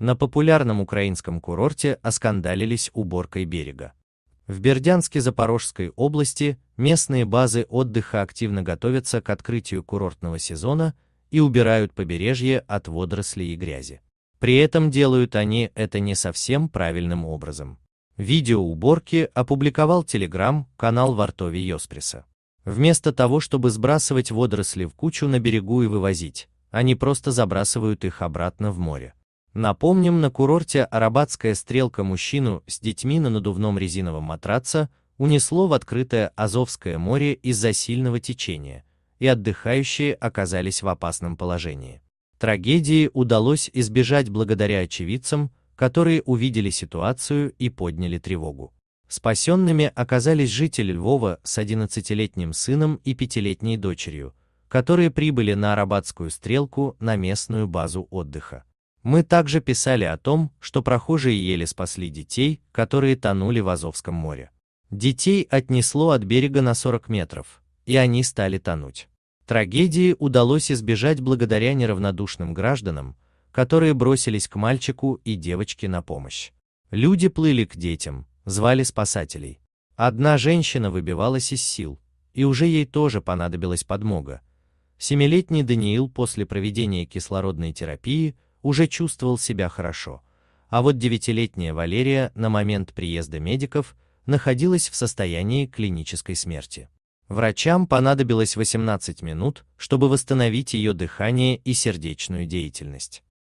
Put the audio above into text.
На популярном украинском курорте оскандалились уборкой берега. В Бердянске Запорожской области местные базы отдыха активно готовятся к открытию курортного сезона и убирают побережье от водорослей и грязи. При этом делают они это не совсем правильным образом. Видео уборки опубликовал телеграм-канал Вартови Йоспреса. Вместо того, чтобы сбрасывать водоросли в кучу на берегу и вывозить, они просто забрасывают их обратно в море. Напомним, на курорте Арабатская стрелка мужчину с детьми на надувном резиновом матраце унесло в открытое Азовское море из-за сильного течения, и отдыхающие оказались в опасном положении. Трагедии удалось избежать благодаря очевидцам, которые увидели ситуацию и подняли тревогу. Спасенными оказались жители Львова с 11-летним сыном и 5-летней дочерью, которые прибыли на Арабатскую стрелку на местную базу отдыха. Мы также писали о том, что прохожие еле спасли детей, которые тонули в Азовском море. Детей отнесло от берега на 40 метров, и они стали тонуть. Трагедии удалось избежать благодаря неравнодушным гражданам, которые бросились к мальчику и девочке на помощь. Люди плыли к детям, звали спасателей. Одна женщина выбивалась из сил, и уже ей тоже понадобилась подмога. Семилетний Даниил после проведения кислородной терапии уже чувствовал себя хорошо, а вот девятилетняя Валерия на момент приезда медиков находилась в состоянии клинической смерти. Врачам понадобилось 18 минут, чтобы восстановить ее дыхание и сердечную деятельность.